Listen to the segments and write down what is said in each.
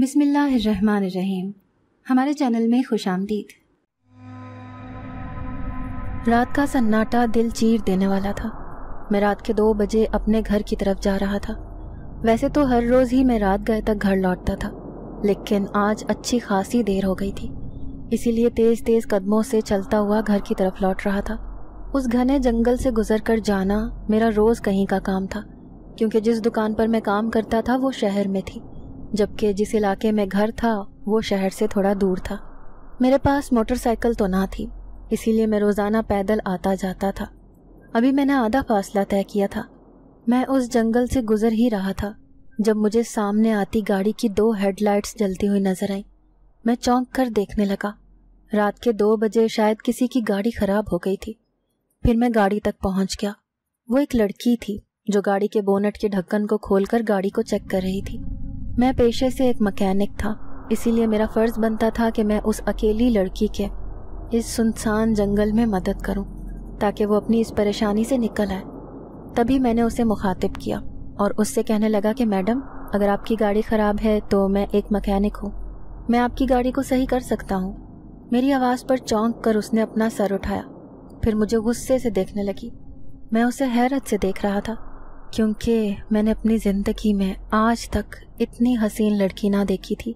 बिस्मिल्लाहिर्रहमानिर्रहीम हमारे चैनल में खुश आमदीद रात का सन्नाटा दिल चीर देने वाला था मैं रात के दो बजे अपने घर की तरफ जा रहा था वैसे तो हर रोज़ ही मैं रात गए तक घर लौटता था लेकिन आज अच्छी खासी देर हो गई थी इसीलिए तेज़ तेज़ कदमों से चलता हुआ घर की तरफ लौट रहा था उस घने जंगल से गुजर कर जाना मेरा रोज़ कहीं का काम था क्योंकि जिस दुकान पर मैं काम करता था वो शहर में थी जबकि जिस इलाके में घर था वो शहर से थोड़ा दूर था मेरे पास मोटरसाइकिल तो ना थी इसीलिए मैं रोज़ाना पैदल आता जाता था अभी मैंने आधा फासला तय किया था मैं उस जंगल से गुजर ही रहा था जब मुझे सामने आती गाड़ी की दो हेडलाइट्स जलती हुई नजर आई मैं चौंक कर देखने लगा रात के दो बजे शायद किसी की गाड़ी खराब हो गई थी फिर मैं गाड़ी तक पहुंच गया वो एक लड़की थी जो गाड़ी के बोनट के ढक्कन को खोलकर गाड़ी को चेक कर रही थी मैं पेशे से एक मकैनिक था इसीलिए मेरा फ़र्ज़ बनता था कि मैं उस अकेली लड़की के इस सुनसान जंगल में मदद करूं ताकि वो अपनी इस परेशानी से निकल आए तभी मैंने उसे मुखातिब किया और उससे कहने लगा कि मैडम अगर आपकी गाड़ी ख़राब है तो मैं एक मकैनिक हूँ मैं आपकी गाड़ी को सही कर सकता हूँ मेरी आवाज़ पर चौंक कर उसने अपना सर उठाया फिर मुझे गुस्से से देखने लगी मैं उसे हैरत से देख रहा था क्योंकि मैंने अपनी ज़िंदगी में आज तक इतनी हसीन लड़की ना देखी थी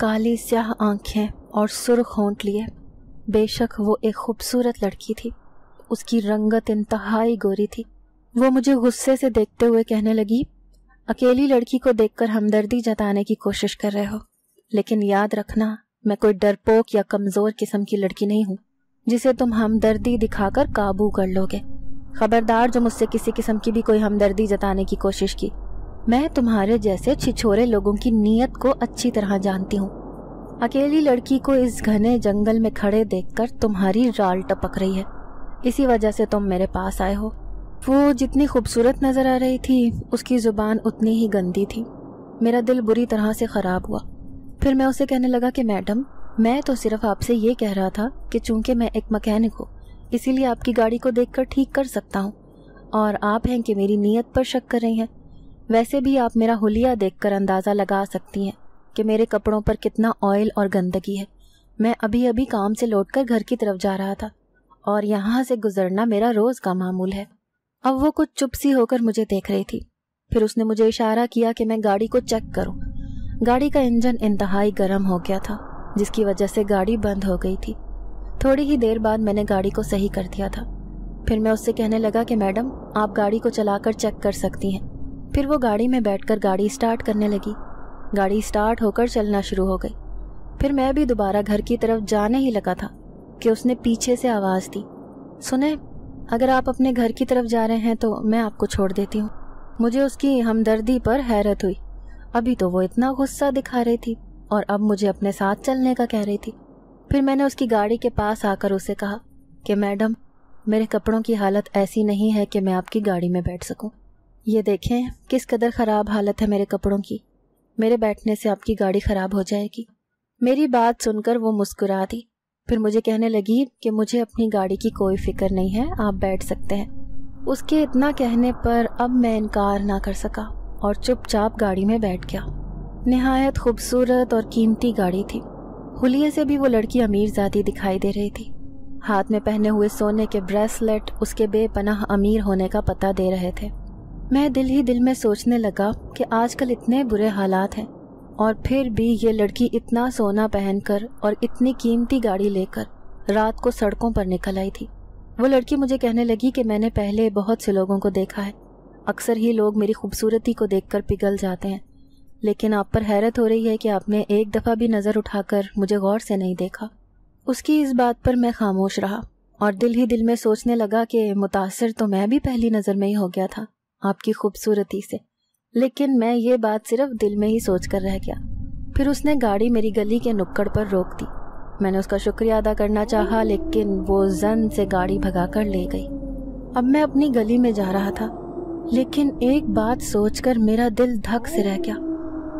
काली स्याह आँखें और सुरख होंठ लिए बेशक वो एक खूबसूरत लड़की थी उसकी रंगत इंतहाई गोरी थी वो मुझे गुस्से से देखते हुए कहने लगी अकेली लड़की को देखकर हमदर्दी जताने की कोशिश कर रहे हो लेकिन याद रखना मैं कोई डरपोक या कमज़ोर किस्म की लड़की नहीं हूँ जिसे तुम हमदर्दी दिखाकर काबू कर लोगे खबरदार जो मुझसे किसी किस्म की भी कोई हमदर्दी जताने की कोशिश की मैं तुम्हारे जैसे छिछोरे लोगों की नीयत को अच्छी तरह जानती हूँ अकेली लड़की को इस घने जंगल में खड़े देखकर तुम्हारी राल टपक रही है इसी वजह से तुम मेरे पास आए हो वो जितनी खूबसूरत नज़र आ रही थी उसकी ज़ुबान उतनी ही गंदी थी मेरा दिल बुरी तरह से ख़राब हुआ फिर मैं उसे कहने लगा कि मैडम मैं तो सिर्फ आपसे ये कह रहा था कि चूंकि मैं एक मकैनिक हूँ इसीलिए आपकी गाड़ी को देखकर ठीक कर सकता हूँ और आप हैं कि मेरी नीयत पर शक कर रही हैं वैसे भी आप मेरा हुलिया देखकर अंदाज़ा लगा सकती हैं कि मेरे कपड़ों पर कितना ऑयल और गंदगी है मैं अभी अभी काम से लौटकर घर की तरफ जा रहा था और यहाँ से गुजरना मेरा रोज़ का मामूल है अब वो कुछ चुप सी होकर मुझे देख रही थी फिर उसने मुझे इशारा किया कि मैं गाड़ी को चेक करूँ गाड़ी का इंजन इंतहाई गर्म हो गया था जिसकी वजह से गाड़ी बंद हो गई थी थोड़ी ही देर बाद मैंने गाड़ी को सही कर दिया था फिर मैं उससे कहने लगा कि मैडम आप गाड़ी को चलाकर चेक कर सकती हैं फिर वो गाड़ी में बैठकर गाड़ी स्टार्ट करने लगी गाड़ी स्टार्ट होकर चलना शुरू हो गई फिर मैं भी दोबारा घर की तरफ जाने ही लगा था कि उसने पीछे से आवाज़ दी सुने अगर आप अपने घर की तरफ जा रहे हैं तो मैं आपको छोड़ देती हूँ मुझे उसकी हमदर्दी पर हैरत हुई अभी तो वो इतना गुस्सा दिखा रही थी और अब मुझे अपने साथ चलने का कह रही थी फिर मैंने उसकी गाड़ी के पास आकर उसे कहा कि मैडम मेरे कपड़ों की हालत ऐसी नहीं है कि मैं आपकी गाड़ी में बैठ सकूं। ये देखें किस कदर ख़राब हालत है मेरे कपड़ों की मेरे बैठने से आपकी गाड़ी ख़राब हो जाएगी मेरी बात सुनकर वो मुस्कुरा दी फिर मुझे कहने लगी कि मुझे अपनी गाड़ी की कोई फिक्र नहीं है आप बैठ सकते हैं उसके इतना कहने पर अब मैं इनकार ना कर सका और चुपचाप गाड़ी में बैठ गया नहायत खूबसूरत और कीमती गाड़ी थी हुलिये से भी वो लड़की अमीर जाती दिखाई दे रही थी हाथ में पहने हुए सोने के ब्रेसलेट उसके बेपनाह अमीर होने का पता दे रहे थे मैं दिल ही दिल में सोचने लगा कि आजकल इतने बुरे हालात हैं और फिर भी ये लड़की इतना सोना पहनकर और इतनी कीमती गाड़ी लेकर रात को सड़कों पर निकल आई थी वो लड़की मुझे कहने लगी कि मैंने पहले बहुत से लोगों को देखा है अक्सर ही लोग मेरी खूबसूरती को देखकर पिघल जाते हैं लेकिन आप पर हैरत हो रही है कि आपने एक दफ़ा भी नज़र उठाकर मुझे गौर से नहीं देखा उसकी इस बात पर मैं खामोश रहा और दिल ही दिल में सोचने लगा कि मुतासर तो मैं भी पहली नज़र में ही हो गया था आपकी खूबसूरती से लेकिन मैं ये बात सिर्फ दिल में ही सोच कर रह गया फिर उसने गाड़ी मेरी गली के नुक्कड़ पर रोक दी मैंने उसका शुक्रिया अदा करना चाहा लेकिन वो जन से गाड़ी भगा कर ले गई अब मैं अपनी गली में जा रहा था लेकिन एक बात सोचकर मेरा दिल धक से रह गया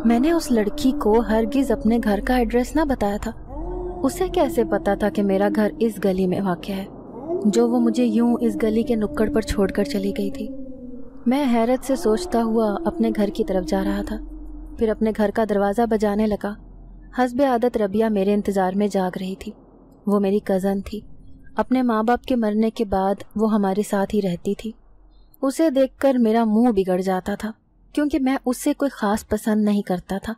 मैंने उस लड़की को हरगिज अपने घर का एड्रेस ना बताया था उसे कैसे पता था कि मेरा घर इस गली में वाक़ है जो वो मुझे यूं इस गली के नुक्कड़ पर छोड़कर चली गई थी मैं हैरत से सोचता हुआ अपने घर की तरफ जा रहा था फिर अपने घर का दरवाज़ा बजाने लगा हसब आदत रबिया मेरे इंतज़ार में जाग रही थी वो मेरी कज़न थी अपने माँ बाप के मरने के बाद वो हमारे साथ ही रहती थी उसे देखकर मेरा मुंह बिगड़ जाता था क्योंकि मैं उससे कोई ख़ास पसंद नहीं करता था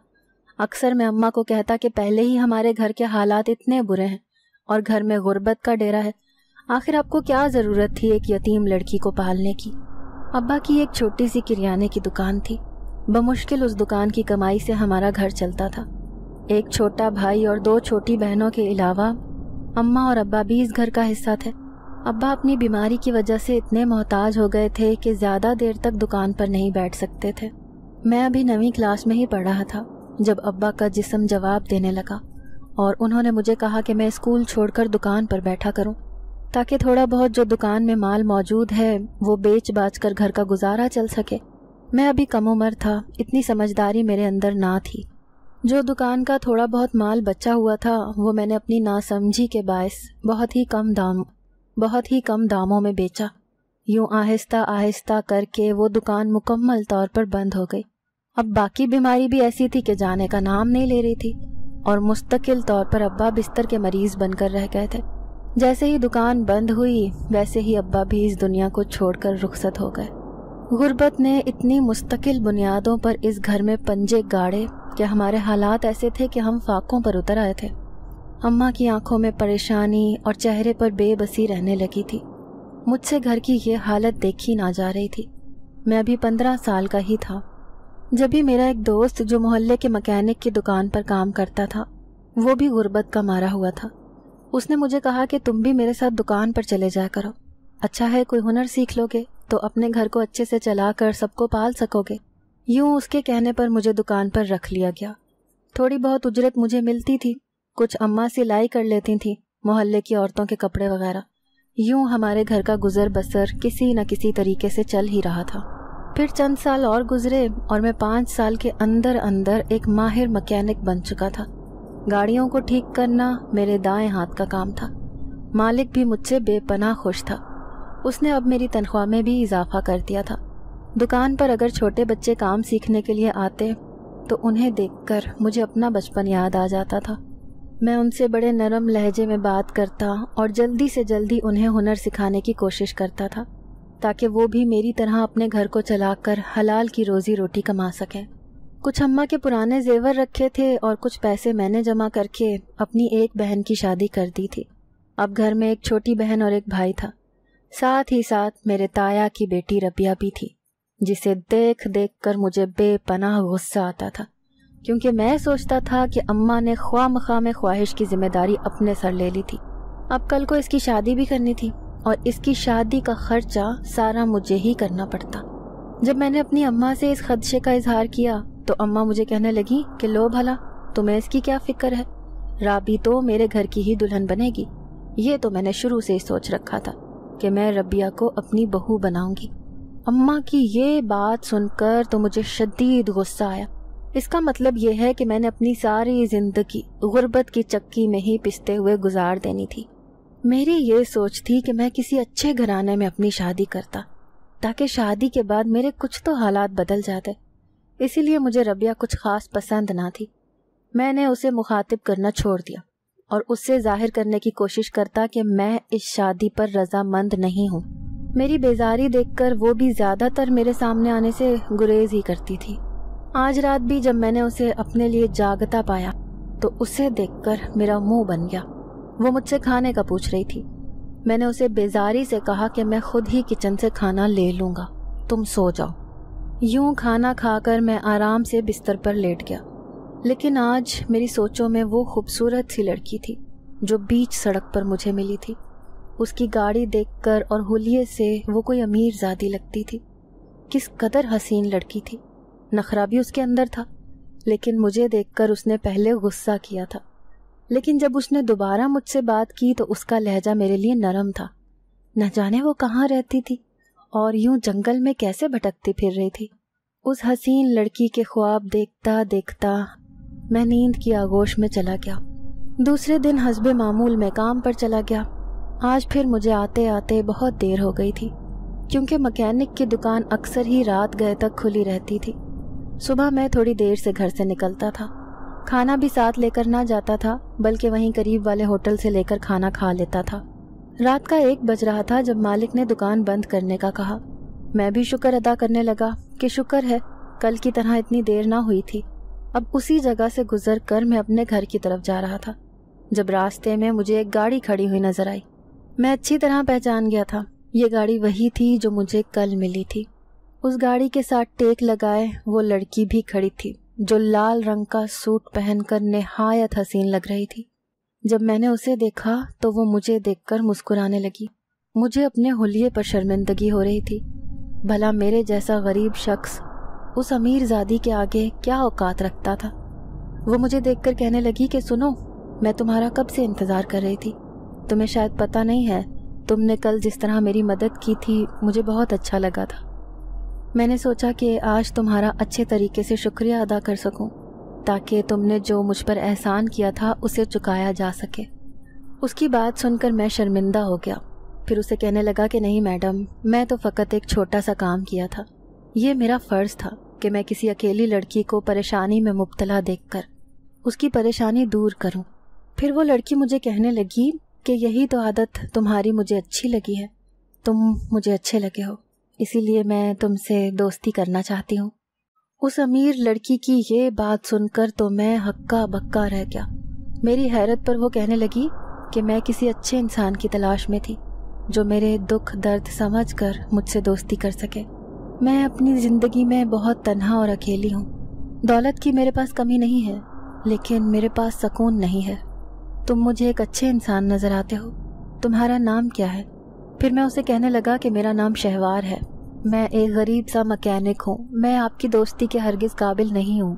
अक्सर मैं अम्मा को कहता कि पहले ही हमारे घर के हालात इतने बुरे हैं और घर में गुर्बत का डेरा है आखिर आपको क्या ज़रूरत थी एक यतीम लड़की को पालने की अब्बा की एक छोटी सी किरियाने की दुकान थी बमुश्किल उस दुकान की कमाई से हमारा घर चलता था एक छोटा भाई और दो छोटी बहनों के अलावा अम्मा और अब्बा भी इस घर का हिस्सा थे अब्बा अपनी बीमारी की वजह से इतने मोहताज हो गए थे कि ज़्यादा देर तक दुकान पर नहीं बैठ सकते थे मैं अभी नवी क्लास में ही पढ़ रहा था जब अब्बा का जिसम जवाब देने लगा और उन्होंने मुझे कहा कि मैं स्कूल छोड़कर दुकान पर बैठा करूं ताकि थोड़ा बहुत जो दुकान में माल मौजूद है वो बेच बाच कर घर का गुजारा चल सके मैं अभी कम उम्र था इतनी समझदारी मेरे अंदर ना थी जो दुकान का थोड़ा बहुत माल बचा हुआ था वो मैंने अपनी नासमझी के बायस बहुत ही कम दाम बहुत ही कम दामों में बेचा यूं आहिस्ता आहिस्ता करके वो दुकान मुकम्मल तौर पर बंद हो गई अब बाकी बीमारी भी ऐसी थी कि जाने का नाम नहीं ले रही थी और मुस्तकिल तौर पर अब्बा बिस्तर के मरीज बनकर रह गए थे जैसे ही दुकान बंद हुई वैसे ही अब्बा भी इस दुनिया को छोड़कर रुखसत हो गए गुर्बत ने इतनी मुस्तकिल बुनियादों पर इस घर में पंजे गाड़े कि हमारे हालात ऐसे थे कि हम फाकों पर उतर आए थे अम्मा की आंखों में परेशानी और चेहरे पर बेबसी रहने लगी थी मुझसे घर की यह हालत देखी ना जा रही थी मैं अभी पंद्रह साल का ही था जब भी मेरा एक दोस्त जो मोहल्ले के मकैनिक की दुकान पर काम करता था वो भी गुर्बत का मारा हुआ था उसने मुझे कहा कि तुम भी मेरे साथ दुकान पर चले जाया करो अच्छा है कोई हुनर सीख लोगे तो अपने घर को अच्छे से चला कर सबको पाल सकोगे यूं उसके कहने पर मुझे दुकान पर रख लिया गया थोड़ी बहुत उजरत मुझे मिलती थी कुछ अम्मा सिलाई कर लेती थीं मोहल्ले की औरतों के कपड़े वगैरह यूं हमारे घर का गुजर बसर किसी न किसी तरीके से चल ही रहा था फिर चंद साल और गुजरे और मैं पाँच साल के अंदर अंदर एक माहिर मकैनिक बन चुका था गाड़ियों को ठीक करना मेरे दाएं हाथ का काम था मालिक भी मुझसे बेपनाह खुश था उसने अब मेरी तनख्वाह में भी इजाफा कर दिया था दुकान पर अगर छोटे बच्चे काम सीखने के लिए आते तो उन्हें देखकर मुझे अपना बचपन याद आ जाता था मैं उनसे बड़े नरम लहजे में बात करता और जल्दी से जल्दी उन्हें हुनर सिखाने की कोशिश करता था ताकि वो भी मेरी तरह अपने घर को चलाकर हलाल की रोज़ी रोटी कमा सकें कुछ अम्मा के पुराने जेवर रखे थे और कुछ पैसे मैंने जमा करके अपनी एक बहन की शादी कर दी थी अब घर में एक छोटी बहन और एक भाई था साथ ही साथ मेरे ताया की बेटी रबिया भी थी जिसे देख देख कर मुझे बेपनाह गुस्सा आता था क्योंकि मैं सोचता था कि अम्मा ने ख्वा मखा में ख्वाहिश की जिम्मेदारी अपने सर ले ली थी अब कल को इसकी शादी भी करनी थी और इसकी शादी का खर्चा सारा मुझे ही करना पड़ता जब मैंने अपनी अम्मा से इस खदशे का इजहार किया तो अम्मा मुझे कहने लगी कि लो भला तुम्हें इसकी क्या फिक्र है राबी तो मेरे घर की ही दुल्हन बनेगी ये तो मैंने शुरू से ही सोच रखा था कि मैं रबिया को अपनी बहू बनाऊंगी अम्मा की ये बात सुनकर तो मुझे शदीद गुस्सा आया इसका मतलब यह है कि मैंने अपनी सारी जिंदगी गुर्बत की चक्की में ही पिसते हुए गुजार देनी थी मेरी ये सोच थी कि मैं किसी अच्छे घराने में अपनी शादी करता ताकि शादी के बाद मेरे कुछ तो हालात बदल जाते इसीलिए मुझे रबिया कुछ खास पसंद ना थी मैंने उसे मुखातिब करना छोड़ दिया और उससे जाहिर करने की कोशिश करता कि मैं इस शादी पर रजामंद नहीं हूँ मेरी बेजारी देखकर वो भी ज्यादातर मेरे सामने आने से गुरेज ही करती थी आज रात भी जब मैंने उसे अपने लिए जागता पाया तो उसे देखकर मेरा मुंह बन गया वो मुझसे खाने का पूछ रही थी मैंने उसे बेजारी से कहा कि मैं खुद ही किचन से खाना ले लूँगा तुम सो जाओ यूं खाना खाकर मैं आराम से बिस्तर पर लेट गया लेकिन आज मेरी सोचों में वो खूबसूरत सी लड़की थी जो बीच सड़क पर मुझे मिली थी उसकी गाड़ी देखकर और होलिये से वो कोई अमीर जादी लगती थी किस कदर हसीन लड़की थी नखरा भी उसके अंदर था लेकिन मुझे देखकर उसने पहले गुस्सा किया था लेकिन जब उसने दोबारा मुझसे बात की तो उसका लहजा मेरे लिए नरम था न जाने वो कहाँ रहती थी और यूं जंगल में कैसे भटकती फिर रही थी उस हसीन लड़की के ख्वाब देखता देखता मैं नींद की आगोश में चला गया दूसरे दिन हसब मामूल में काम पर चला गया आज फिर मुझे आते आते बहुत देर हो गई थी क्योंकि मकैनिक की दुकान अक्सर ही रात गए तक खुली रहती थी सुबह मैं थोड़ी देर से घर से निकलता था खाना भी साथ लेकर ना जाता था बल्कि वहीं करीब वाले होटल से लेकर खाना खा लेता था रात का एक बज रहा था जब मालिक ने दुकान बंद करने का कहा मैं भी शुक्र अदा करने लगा कि शुक्र है कल की तरह इतनी देर ना हुई थी अब उसी जगह से गुजर कर मैं अपने घर की तरफ जा रहा था जब रास्ते में मुझे एक गाड़ी खड़ी हुई नजर आई मैं अच्छी तरह पहचान गया था ये गाड़ी वही थी जो मुझे कल मिली थी उस गाड़ी के साथ टेक लगाए वो लड़की भी खड़ी थी जो लाल रंग का सूट पहनकर नहायत हसीन लग रही थी जब मैंने उसे देखा तो वो मुझे देखकर मुस्कुराने लगी मुझे अपने होलिये पर शर्मिंदगी हो रही थी भला मेरे जैसा गरीब शख्स उस अमीर जादी के आगे क्या औकात रखता था वो मुझे देखकर कहने लगी कि सुनो मैं तुम्हारा कब से इंतज़ार कर रही थी तुम्हें शायद पता नहीं है तुमने कल जिस तरह मेरी मदद की थी मुझे बहुत अच्छा लगा था मैंने सोचा कि आज तुम्हारा अच्छे तरीके से शुक्रिया अदा कर सकूं, ताकि तुमने जो मुझ पर एहसान किया था उसे चुकाया जा सके उसकी बात सुनकर मैं शर्मिंदा हो गया फिर उसे कहने लगा कि नहीं मैडम मैं तो फ़कत एक छोटा सा काम किया था ये मेरा फ़र्ज़ था कि मैं किसी अकेली लड़की को परेशानी में मुबतला देख कर उसकी परेशानी दूर करूँ फिर वो लड़की मुझे कहने लगी कि यही तो आदत तुम्हारी मुझे अच्छी लगी है तुम मुझे अच्छे लगे हो इसीलिए मैं तुमसे दोस्ती करना चाहती हूँ उस अमीर लड़की की ये बात सुनकर तो मैं हक्का बक्का रह गया मेरी हैरत पर वो कहने लगी कि मैं किसी अच्छे इंसान की तलाश में थी जो मेरे दुख दर्द समझ कर मुझसे दोस्ती कर सके मैं अपनी ज़िंदगी में बहुत तन्हा और अकेली हूँ दौलत की मेरे पास कमी नहीं है लेकिन मेरे पास सकून नहीं है तुम मुझे एक अच्छे इंसान नज़र आते हो तुम्हारा नाम क्या है फिर मैं उसे कहने लगा कि मेरा नाम शहवार है मैं एक गरीब सा मकैनिक हूँ मैं आपकी दोस्ती के हरगिज़ काबिल नहीं हूँ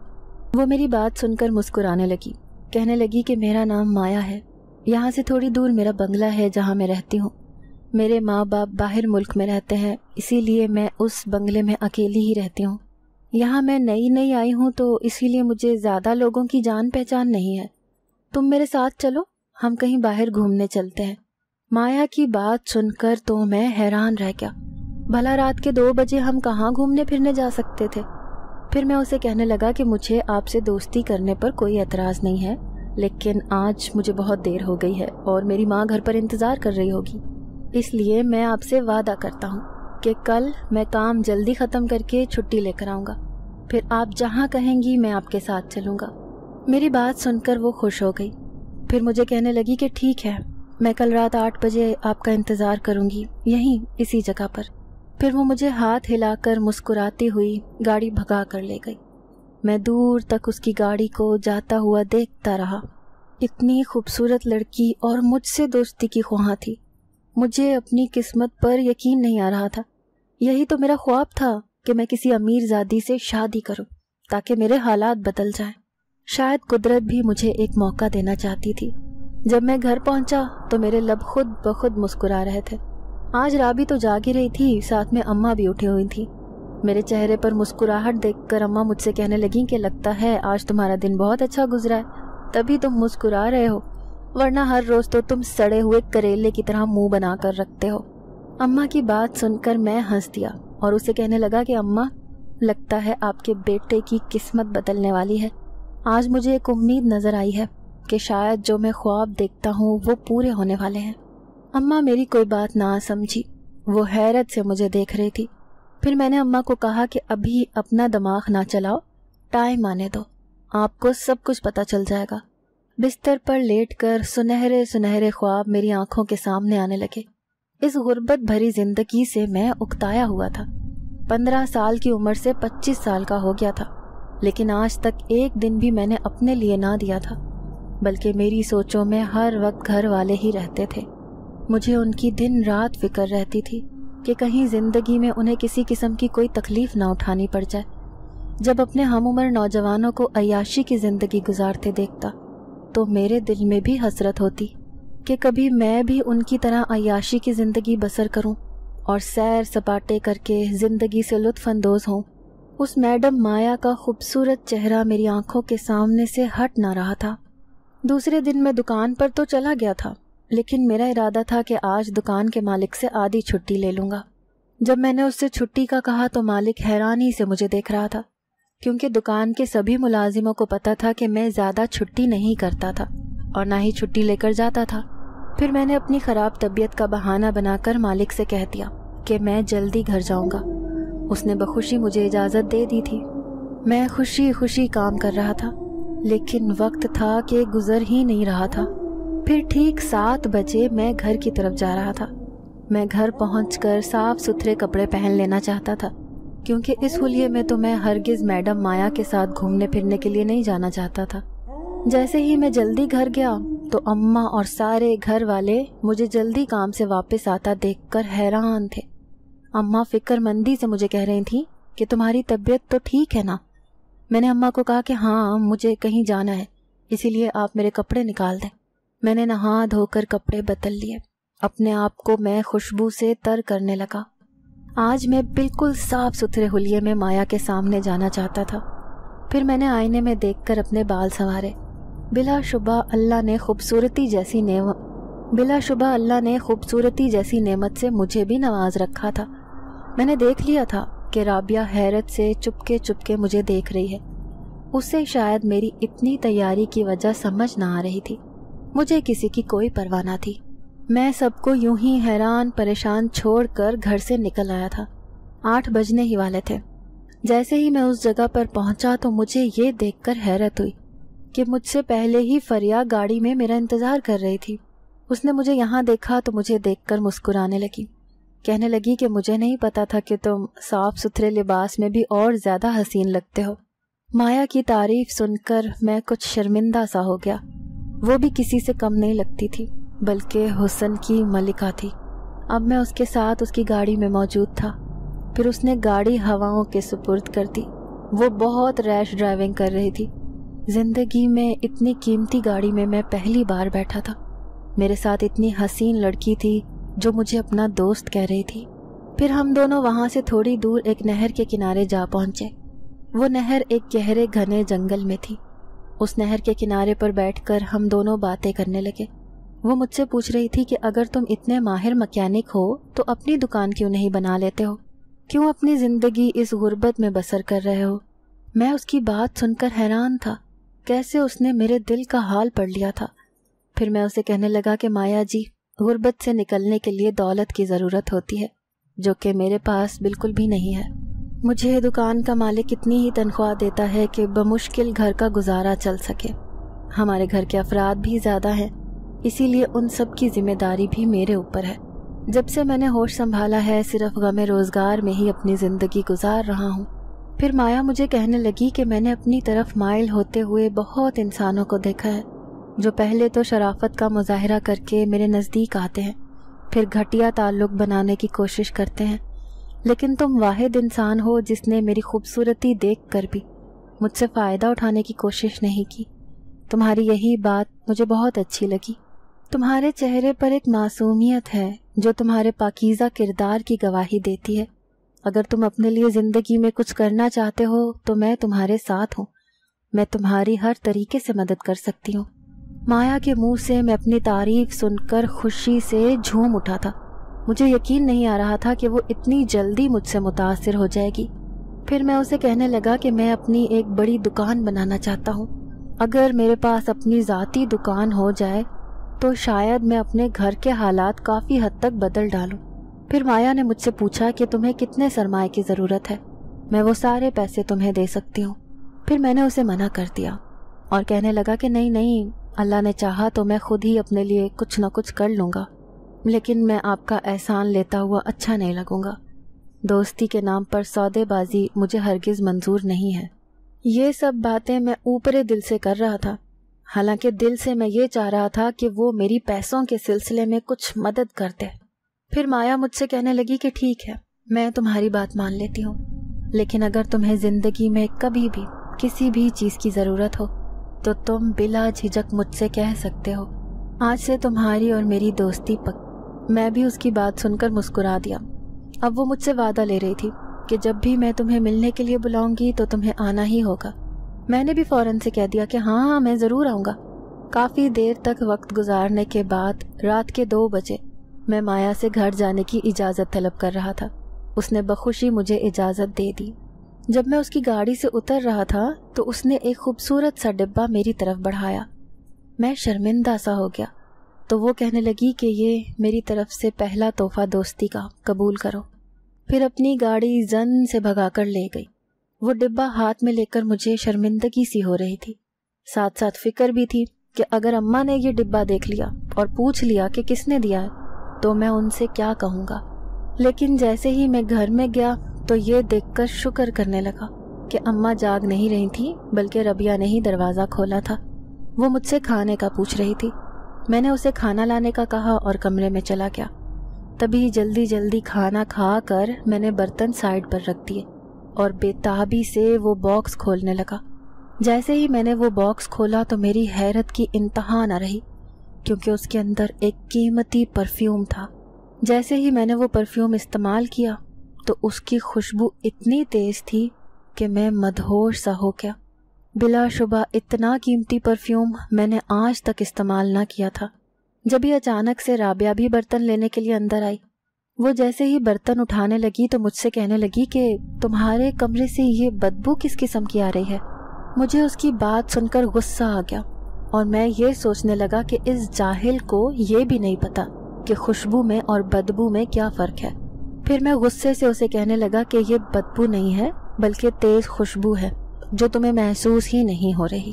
वो मेरी बात सुनकर मुस्कुराने लगी कहने लगी कि मेरा नाम माया है यहाँ से थोड़ी दूर मेरा बंगला है जहाँ मैं रहती हूँ मेरे माँ बाप बाहर मुल्क में रहते हैं इसीलिए मैं उस बंगले में अकेली ही रहती हूँ यहाँ मैं नई नई आई हूँ तो इसीलिए मुझे ज़्यादा लोगों की जान पहचान नहीं है तुम मेरे साथ चलो हम कहीं बाहर घूमने चलते हैं माया की बात सुनकर तो मैं हैरान रह गया भला रात के दो बजे हम कहाँ घूमने फिरने जा सकते थे फिर मैं उसे कहने लगा कि मुझे आपसे दोस्ती करने पर कोई एतराज़ नहीं है लेकिन आज मुझे बहुत देर हो गई है और मेरी माँ घर पर इंतज़ार कर रही होगी इसलिए मैं आपसे वादा करता हूँ कि कल मैं काम जल्दी ख़त्म करके छुट्टी लेकर आऊँगा फिर आप जहाँ कहेंगी मैं आपके साथ चलूंगा मेरी बात सुनकर वो खुश हो गई फिर मुझे कहने लगी कि ठीक है मैं कल रात आठ बजे आपका इंतज़ार करूंगी यहीं इसी जगह पर फिर वो मुझे हाथ हिलाकर मुस्कुराती हुई गाड़ी भगा कर ले गई मैं दूर तक उसकी गाड़ी को जाता हुआ देखता रहा इतनी खूबसूरत लड़की और मुझसे दोस्ती की ख्वाह थी मुझे अपनी किस्मत पर यकीन नहीं आ रहा था यही तो मेरा ख्वाब था कि मैं किसी अमीर जादी से शादी करूं ताकि मेरे हालात बदल जाएं। शायद कुदरत भी मुझे एक मौका देना चाहती थी जब मैं घर पहुंचा तो मेरे लब खुद ब खुद मुस्कुरा रहे थे आज राबी तो जाग ही रही थी साथ में अम्मा भी उठी हुई थी मेरे चेहरे पर मुस्कुराहट देखकर अम्मा मुझसे कहने लगी कि लगता है आज तुम्हारा दिन बहुत अच्छा गुजरा है तभी तुम मुस्कुरा रहे हो वरना हर रोज तो तुम सड़े हुए करेले की तरह मुंह बना कर रखते हो अम्मा की बात सुनकर मैं हंस दिया और उसे कहने लगा कि अम्मा लगता है आपके बेटे की किस्मत बदलने वाली है आज मुझे एक उम्मीद नजर आई है कि शायद जो मैं ख्वाब देखता हूँ वो पूरे होने वाले हैं अम्मा मेरी कोई बात ना समझी वो हैरत से मुझे देख रही थी फिर मैंने अम्मा को कहा कि अभी अपना दिमाग ना चलाओ टाइम आने दो आपको सब कुछ पता चल जाएगा बिस्तर पर लेटकर सुनहरे सुनहरे ख्वाब मेरी आंखों के सामने आने लगे इस गुर्बत भरी जिंदगी से मैं उकताया हुआ था पंद्रह साल की उम्र से पच्चीस साल का हो गया था लेकिन आज तक एक दिन भी मैंने अपने लिए ना दिया था बल्कि मेरी सोचों में हर वक्त घर वाले ही रहते थे मुझे उनकी दिन रात फिक्र रहती थी कि कहीं ज़िंदगी में उन्हें किसी किस्म की कोई तकलीफ़ ना उठानी पड़ जाए जब अपने हम उम्र नौजवानों को अयाशी की ज़िंदगी गुजारते देखता तो मेरे दिल में भी हसरत होती कि कभी मैं भी उनकी तरह अयाशी की ज़िंदगी बसर करूं और सैर सपाटे करके ज़िंदगी से लुत्फानंदोज़ हों उस मैडम माया का खूबसूरत चेहरा मेरी आंखों के सामने से हट ना रहा था दूसरे दिन मैं दुकान पर तो चला गया था लेकिन मेरा इरादा था कि आज दुकान के मालिक से आधी छुट्टी ले लूँगा जब मैंने उससे छुट्टी का कहा तो मालिक हैरानी से मुझे देख रहा था क्योंकि दुकान के सभी मुलाजिमों को पता था कि मैं ज़्यादा छुट्टी नहीं करता था और ना ही छुट्टी लेकर जाता था फिर मैंने अपनी ख़राब तबीयत का बहाना बनाकर मालिक से कह दिया कि मैं जल्दी घर जाऊंगा उसने बखुशी मुझे इजाज़त दे दी थी मैं खुशी खुशी काम कर रहा था लेकिन वक्त था कि गुजर ही नहीं रहा था फिर ठीक सात बजे मैं घर की तरफ जा रहा था मैं घर पहुँच साफ सुथरे कपड़े पहन लेना चाहता था क्योंकि इस हुलिये में तो मैं हरगिज़ मैडम माया के साथ घूमने फिरने के लिए नहीं जाना चाहता था जैसे ही मैं जल्दी घर गया तो अम्मा और सारे घर वाले मुझे जल्दी काम से वापस आता देखकर हैरान थे अम्मा फिक्रमंदी से मुझे कह रही थी कि तुम्हारी तबीयत तो ठीक है ना मैंने अम्मा को कहा कि हाँ मुझे कहीं जाना है इसीलिए आप मेरे कपड़े निकाल दें मैंने नहा धोकर कपड़े बदल लिए अपने आप को मैं खुशबू से तर करने लगा आज मैं बिल्कुल साफ सुथरे हुलिये में माया के सामने जाना चाहता था फिर मैंने आईने में देखकर अपने बाल संवारे बिलाशुबा अल्लाह ने खूबसूरती जैसी नेम बिलाशुबा अल्लाह ने खूबसूरती जैसी नेमत से मुझे भी नवाज रखा था मैंने देख लिया था कि राबिया हैरत से चुपके चुपके मुझे देख रही है उसे शायद मेरी इतनी तैयारी की वजह समझ ना आ रही थी मुझे किसी की कोई परवाह ना थी मैं सबको यूं ही हैरान परेशान छोड़कर घर से निकल आया था आठ बजने ही वाले थे जैसे ही मैं उस जगह पर पहुंचा तो मुझे ये देखकर हैरत हुई कि मुझसे पहले ही फरिया गाड़ी में मेरा इंतज़ार कर रही थी उसने मुझे यहाँ देखा तो मुझे देखकर मुस्कुराने लगी कहने लगी कि मुझे नहीं पता था कि तुम साफ सुथरे लिबास में भी और ज्यादा हसीन लगते हो माया की तारीफ सुनकर मैं कुछ शर्मिंदा सा हो गया वो भी किसी से कम नहीं लगती थी बल्कि हुसन की मलिका थी अब मैं उसके साथ उसकी गाड़ी में मौजूद था फिर उसने गाड़ी हवाओं के सुपुर्द कर दी वो बहुत रैश ड्राइविंग कर रही थी जिंदगी में इतनी कीमती गाड़ी में मैं पहली बार बैठा था मेरे साथ इतनी हसीन लड़की थी जो मुझे अपना दोस्त कह रही थी फिर हम दोनों वहां से थोड़ी दूर एक नहर के किनारे जा पहुंचे वो नहर एक गहरे घने जंगल में थी उस नहर के किनारे पर बैठकर हम दोनों बातें करने लगे वो मुझसे पूछ रही थी कि अगर तुम इतने माहिर मकैनिक हो तो अपनी दुकान क्यों नहीं बना लेते हो क्यों अपनी ज़िंदगी इस गुर्बत में बसर कर रहे हो मैं उसकी बात सुनकर हैरान था कैसे उसने मेरे दिल का हाल पढ़ लिया था फिर मैं उसे कहने लगा कि माया जी गुर्बत से निकलने के लिए दौलत की ज़रूरत होती है जो कि मेरे पास बिल्कुल भी नहीं है मुझे दुकान का मालिक इतनी ही तनख्वाह देता है कि बमुश्किल घर का गुजारा चल सके हमारे घर के अफराद भी ज़्यादा हैं इसीलिए उन सब की जिम्मेदारी भी मेरे ऊपर है जब से मैंने होश संभाला है सिर्फ गम रोज़गार में ही अपनी ज़िंदगी गुजार रहा हूँ फिर माया मुझे कहने लगी कि मैंने अपनी तरफ माइल होते हुए बहुत इंसानों को देखा है जो पहले तो शराफत का मुजाहरा करके मेरे नज़दीक आते हैं फिर घटिया ताल्लुक बनाने की कोशिश करते हैं लेकिन तुम वाहिद इंसान हो जिसने मेरी खूबसूरती देख कर भी मुझसे फ़ायदा उठाने की कोशिश नहीं की तुम्हारी यही बात मुझे बहुत अच्छी लगी तुम्हारे चेहरे पर एक मासूमियत है जो तुम्हारे पाकिज़ा किरदार की गवाही देती है अगर तुम अपने लिए ज़िंदगी में कुछ करना चाहते हो तो मैं तुम्हारे साथ हूँ मैं तुम्हारी हर तरीके से मदद कर सकती हूँ माया के मुंह से मैं अपनी तारीफ सुनकर खुशी से झूम उठा था मुझे यकीन नहीं आ रहा था कि वो इतनी जल्दी मुझसे मुतासर हो जाएगी फिर मैं उसे कहने लगा कि मैं अपनी एक बड़ी दुकान बनाना चाहता हूँ अगर मेरे पास अपनी ज़ाती दुकान हो जाए तो शायद मैं अपने घर के हालात काफ़ी हद तक बदल डालूं। फिर माया ने मुझसे पूछा कि तुम्हें कितने सरमाए की ज़रूरत है मैं वो सारे पैसे तुम्हें दे सकती हूँ फिर मैंने उसे मना कर दिया और कहने लगा कि नहीं नहीं अल्लाह ने चाहा तो मैं खुद ही अपने लिए कुछ ना कुछ कर लूँगा लेकिन मैं आपका एहसान लेता हुआ अच्छा नहीं लगूँगा दोस्ती के नाम पर सौदेबाजी मुझे हरगिज़ मंजूर नहीं है ये सब बातें मैं ऊपरे दिल से कर रहा था हालांकि दिल से मैं ये चाह रहा था कि वो मेरी पैसों के सिलसिले में कुछ मदद करते फिर माया मुझसे कहने लगी कि ठीक है मैं तुम्हारी बात मान लेती हूँ लेकिन अगर तुम्हें ज़िंदगी में कभी भी किसी भी चीज़ की ज़रूरत हो तो तुम बिला झिझक मुझसे कह सकते हो आज से तुम्हारी और मेरी दोस्ती पक मैं भी उसकी बात सुनकर मुस्कुरा दिया अब वो मुझसे वादा ले रही थी कि जब भी मैं तुम्हें मिलने के लिए बुलाऊंगी तो तुम्हें आना ही होगा मैंने भी फ़ौरन से कह दिया कि हाँ हाँ मैं ज़रूर आऊँगा काफ़ी देर तक वक्त गुजारने के बाद रात के दो बजे मैं माया से घर जाने की इजाज़त तलब कर रहा था उसने बखुशी मुझे इजाज़त दे दी जब मैं उसकी गाड़ी से उतर रहा था तो उसने एक खूबसूरत सा डिब्बा मेरी तरफ बढ़ाया मैं शर्मिंदा सा हो गया तो वो कहने लगी कि ये मेरी तरफ से पहला तोहफा दोस्ती का कबूल करो फिर अपनी गाड़ी जन से भगाकर ले गई वो डिब्बा हाथ में लेकर मुझे शर्मिंदगी सी हो रही थी साथ साथ फिक्र भी थी कि अगर अम्मा ने ये डिब्बा देख लिया और पूछ लिया कि किसने दिया तो मैं उनसे क्या कहूँगा लेकिन जैसे ही मैं घर में गया तो ये देखकर शुक्र करने लगा कि अम्मा जाग नहीं रही थी बल्कि रबिया ने ही दरवाज़ा खोला था वो मुझसे खाने का पूछ रही थी मैंने उसे खाना लाने का कहा और कमरे में चला गया तभी जल्दी जल्दी खाना खा कर मैंने बर्तन साइड पर रख दिए और बेताबी से वो बॉक्स खोलने लगा जैसे ही मैंने वो बॉक्स खोला तो मेरी हैरत की इंतहा न रही क्योंकि उसके अंदर एक कीमती परफ्यूम था जैसे ही मैंने वो परफ्यूम इस्तेमाल किया तो उसकी खुशबू इतनी तेज़ थी कि मैं मदहोश सा हो गया बिलाशुबा इतना कीमती परफ्यूम मैंने आज तक इस्तेमाल ना किया था जब ही अचानक से राबिया भी बर्तन लेने के लिए अंदर आई वो जैसे ही बर्तन उठाने लगी तो मुझसे कहने लगी कि तुम्हारे कमरे से ये बदबू किस किस्म की आ रही है मुझे उसकी बात सुनकर गुस्सा आ गया और मैं ये सोचने लगा कि इस जाहिल को ये भी नहीं पता कि खुशबू में और बदबू में क्या फ़र्क है फिर मैं गुस्से से उसे कहने लगा कि ये बदबू नहीं है बल्कि तेज़ खुशबू है जो तुम्हें महसूस ही नहीं हो रही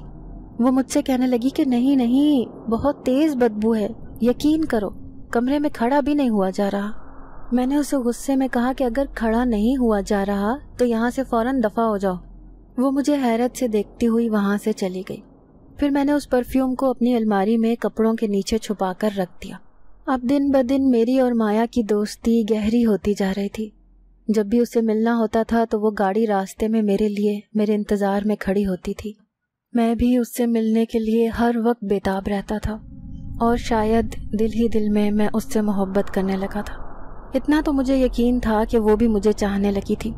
वो मुझसे कहने लगी कि नहीं नहीं बहुत तेज़ बदबू है यकीन करो कमरे में खड़ा भी नहीं हुआ जा रहा मैंने उसे गुस्से में कहा कि अगर खड़ा नहीं हुआ जा रहा तो यहाँ से फ़ौरन दफ़ा हो जाओ वो मुझे हैरत से देखती हुई वहां से चली गई फिर मैंने उस परफ्यूम को अपनी अलमारी में कपड़ों के नीचे छुपा कर रख दिया अब दिन ब दिन मेरी और माया की दोस्ती गहरी होती जा रही थी जब भी उसे मिलना होता था तो वो गाड़ी रास्ते में मेरे लिए मेरे इंतज़ार में खड़ी होती थी मैं भी उससे मिलने के लिए हर वक्त बेताब रहता था और शायद दिल ही दिल में मैं उससे मोहब्बत करने लगा था इतना तो मुझे यकीन था कि वो भी मुझे चाहने लगी थी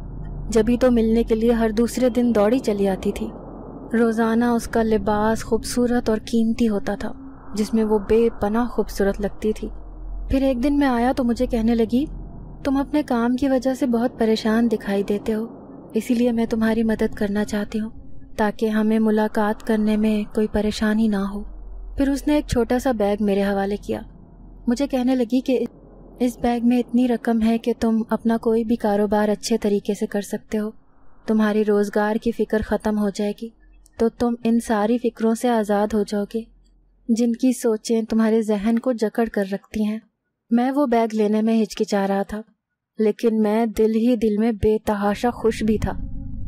जब भी तो मिलने के लिए हर दूसरे दिन दौड़ी चली आती थी रोज़ाना उसका लिबास खूबसूरत और कीमती होता था जिसमें वो बेपना खूबसूरत लगती थी फिर एक दिन मैं आया तो मुझे कहने लगी तुम अपने काम की वजह से बहुत परेशान दिखाई देते हो इसीलिए मैं तुम्हारी मदद करना चाहती हूँ ताकि हमें मुलाकात करने में कोई परेशानी ना हो फिर उसने एक छोटा सा बैग मेरे हवाले किया मुझे कहने लगी कि इस बैग में इतनी रकम है कि तुम अपना कोई भी कारोबार अच्छे तरीके से कर सकते हो तुम्हारी रोज़गार की फ़िक्र ख़त्म हो जाएगी तो तुम इन सारी फ़िक्रों से आज़ाद हो जाओगे जिनकी सोचें तुम्हारे जहन को जकड़ कर रखती हैं मैं वो बैग लेने में हिचकिचा रहा था लेकिन मैं दिल ही दिल में बेतहाशा खुश भी था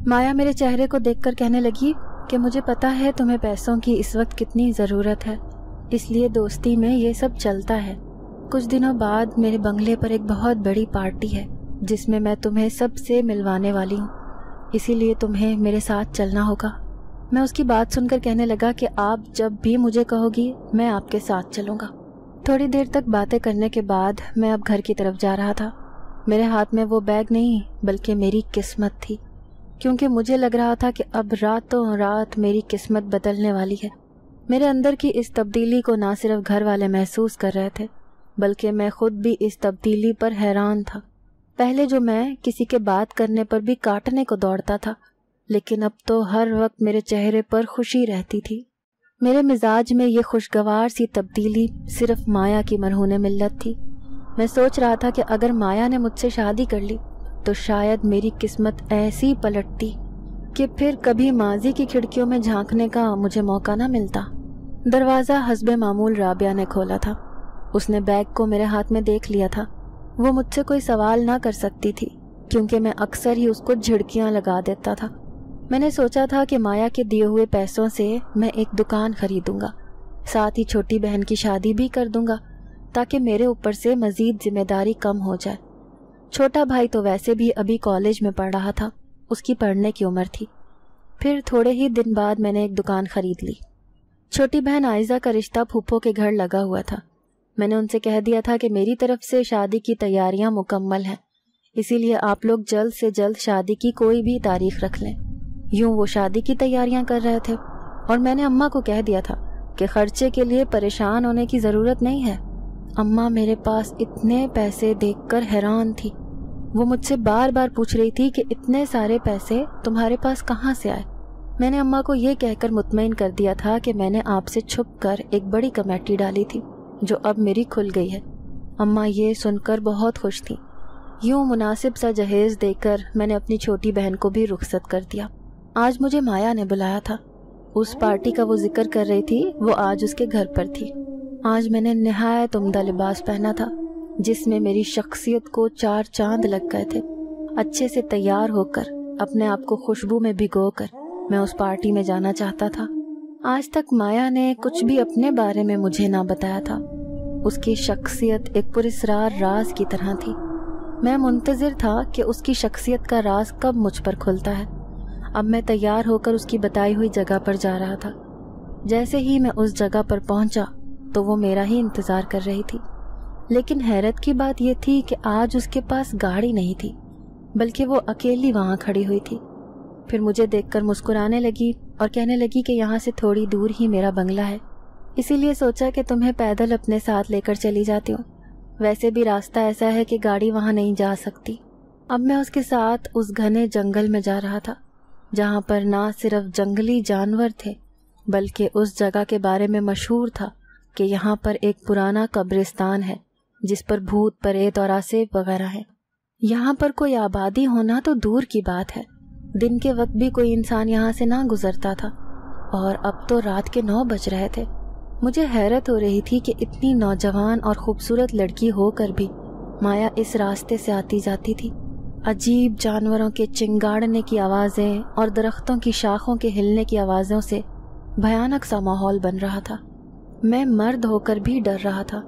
माया मेरे चेहरे को देखकर कहने लगी कि मुझे पता है तुम्हें पैसों की इस वक्त कितनी ज़रूरत है इसलिए दोस्ती में ये सब चलता है कुछ दिनों बाद मेरे बंगले पर एक बहुत बड़ी पार्टी है जिसमें मैं तुम्हें सबसे मिलवाने वाली हूँ इसीलिए तुम्हें मेरे साथ चलना होगा मैं उसकी बात सुनकर कहने लगा कि आप जब भी मुझे कहोगी मैं आपके साथ चलूँगा थोड़ी देर तक बातें करने के बाद मैं अब घर की तरफ जा रहा था मेरे हाथ में वो बैग नहीं बल्कि मेरी किस्मत थी क्योंकि मुझे लग रहा था कि अब रातों रात मेरी किस्मत बदलने वाली है मेरे अंदर की इस तब्दीली को ना सिर्फ घर वाले महसूस कर रहे थे बल्कि मैं खुद भी इस तब्दीली पर हैरान था पहले जो मैं किसी के बात करने पर भी काटने को दौड़ता था लेकिन अब तो हर वक्त मेरे चेहरे पर खुशी रहती थी मेरे मिजाज में ये खुशगवार सी तब्दीली सिर्फ माया की मरहून मिलत थी मैं सोच रहा था कि अगर माया ने मुझसे शादी कर ली तो शायद मेरी किस्मत ऐसी पलटती कि फिर कभी माजी की खिड़कियों में झांकने का मुझे मौका ना मिलता दरवाज़ा हसब मामूल राबिया ने खोला था उसने बैग को मेरे हाथ में देख लिया था वो मुझसे कोई सवाल ना कर सकती थी क्योंकि मैं अक्सर ही उसको झिड़कियाँ लगा देता था मैंने सोचा था कि माया के दिए हुए पैसों से मैं एक दुकान खरीदूंगा साथ ही छोटी बहन की शादी भी कर दूंगा ताकि मेरे ऊपर से मज़ीद जिम्मेदारी कम हो जाए छोटा भाई तो वैसे भी अभी कॉलेज में पढ़ रहा था उसकी पढ़ने की उम्र थी फिर थोड़े ही दिन बाद मैंने एक दुकान खरीद ली छोटी बहन आयजा का रिश्ता फूफो के घर लगा हुआ था मैंने उनसे कह दिया था कि मेरी तरफ से शादी की तैयारियां मुकम्मल हैं इसीलिए आप लोग जल्द से जल्द शादी की कोई भी तारीख रख लें यूं वो शादी की तैयारियां कर रहे थे और मैंने अम्मा को कह दिया था कि खर्चे के लिए परेशान होने की ज़रूरत नहीं है अम्मा मेरे पास इतने पैसे देखकर हैरान थी वो मुझसे बार बार पूछ रही थी कि इतने सारे पैसे तुम्हारे पास कहाँ से आए मैंने अम्मा को ये कहकर मुतमिन कर दिया था कि मैंने आपसे छुप कर एक बड़ी कमेटी डाली थी जो अब मेरी खुल गई है अम्मा ये सुनकर बहुत खुश थीं यूँ मुनासिब सा जहेज़ देकर मैंने अपनी छोटी बहन को भी रुखसत कर दिया आज मुझे माया ने बुलाया था उस पार्टी का वो जिक्र कर रही थी वो आज उसके घर पर थी आज मैंने नहायत उमदा लिबास पहना था जिसमें मेरी शख्सियत को चार चांद लग गए थे अच्छे से तैयार होकर अपने आप को खुशबू में भिगो कर मैं उस पार्टी में जाना चाहता था आज तक माया ने कुछ भी अपने बारे में मुझे ना बताया था उसकी शख्सियत एक पुरस्ार राज की तरह थी मैं मुंतज़र था कि उसकी शख्सियत का राज कब मुझ पर खुलता है अब मैं तैयार होकर उसकी बताई हुई जगह पर जा रहा था जैसे ही मैं उस जगह पर पहुंचा तो वो मेरा ही इंतज़ार कर रही थी लेकिन हैरत की बात यह थी कि आज उसके पास गाड़ी नहीं थी बल्कि वो अकेली वहाँ खड़ी हुई थी फिर मुझे देखकर मुस्कुराने लगी और कहने लगी कि यहाँ से थोड़ी दूर ही मेरा बंगला है इसीलिए सोचा कि तुम्हें पैदल अपने साथ लेकर चली जाती हूँ वैसे भी रास्ता ऐसा है कि गाड़ी वहाँ नहीं जा सकती अब मैं उसके साथ उस घने जंगल में जा रहा था जहाँ पर ना सिर्फ जंगली जानवर थे बल्कि उस जगह के बारे में मशहूर था कि यहाँ पर एक पुराना कब्रिस्तान है जिस पर भूत परेत और आसेब वगैरह है यहाँ पर कोई आबादी होना तो दूर की बात है दिन के वक्त भी कोई इंसान यहाँ से ना गुजरता था और अब तो रात के नौ बज रहे थे मुझे हैरत हो रही थी कि इतनी नौजवान और खूबसूरत लड़की होकर भी माया इस रास्ते से आती जाती थी अजीब जानवरों के चिंगाड़ने की आवाज़ें और दरख्तों की शाखों के हिलने की आवाज़ों से भयानक सा माहौल बन रहा था मैं मर्द होकर भी डर रहा था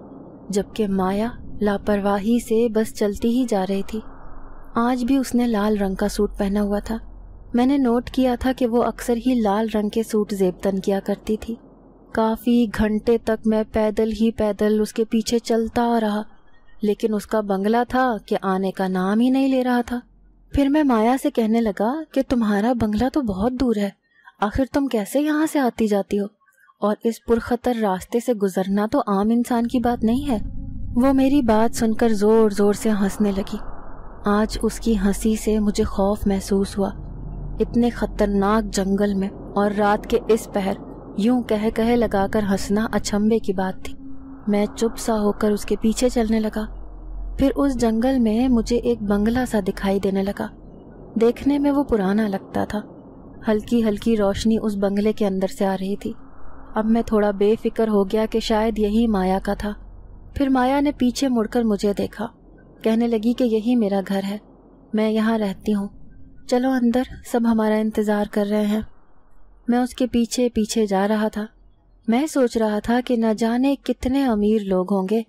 जबकि माया लापरवाही से बस चलती ही जा रही थी आज भी उसने लाल रंग का सूट पहना हुआ था मैंने नोट किया था कि वो अक्सर ही लाल रंग के सूट जेबतन किया करती थी काफ़ी घंटे तक मैं पैदल ही पैदल उसके पीछे चलता रहा लेकिन उसका बंगला था कि आने का नाम ही नहीं ले रहा था फिर मैं माया से कहने लगा कि तुम्हारा बंगला तो बहुत दूर है आखिर तुम कैसे यहाँ से आती जाती हो और इस पुरखतर रास्ते से गुजरना तो आम इंसान की बात नहीं है वो मेरी बात सुनकर जोर जोर से हंसने लगी आज उसकी हंसी से मुझे खौफ महसूस हुआ इतने खतरनाक जंगल में और रात के इस पहर यूं कह कह लगाकर हंसना अचंभे की बात थी मैं चुप सा होकर उसके पीछे चलने लगा फिर उस जंगल में मुझे एक बंगला सा दिखाई देने लगा देखने में वो पुराना लगता था हल्की हल्की रोशनी उस बंगले के अंदर से आ रही थी अब मैं थोड़ा बेफिक्र हो गया कि शायद यही माया का था फिर माया ने पीछे मुड़कर मुझे देखा कहने लगी कि यही मेरा घर है मैं यहाँ रहती हूँ चलो अंदर सब हमारा इंतज़ार कर रहे हैं मैं उसके पीछे पीछे जा रहा था मैं सोच रहा था कि न जाने कितने अमीर लोग होंगे